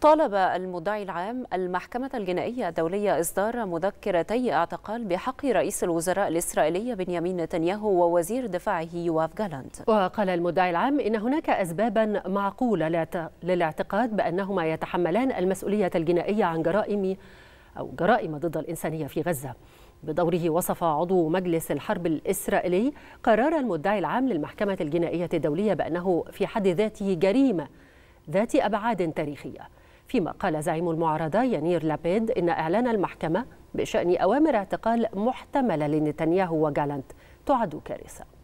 طالب المدعي العام المحكمة الجنائية الدولية إصدار مذكرتي اعتقال بحق رئيس الوزراء الإسرائيلي بنيامين نتنياهو ووزير دفاعه يواف جالانت وقال المدعي العام إن هناك أسبابا معقولة للاعتقاد بأنهما يتحملان المسؤولية الجنائية عن جرائم أو جرائم ضد الإنسانية في غزة بدوره وصف عضو مجلس الحرب الإسرائيلي قرار المدعي العام للمحكمة الجنائية الدولية بأنه في حد ذاته جريمة ذات أبعاد تاريخية فيما قال زعيم المعارضة ينير لابيد إن إعلان المحكمة بشأن أوامر اعتقال محتملة لنتنياهو وجالانت تعد كارثة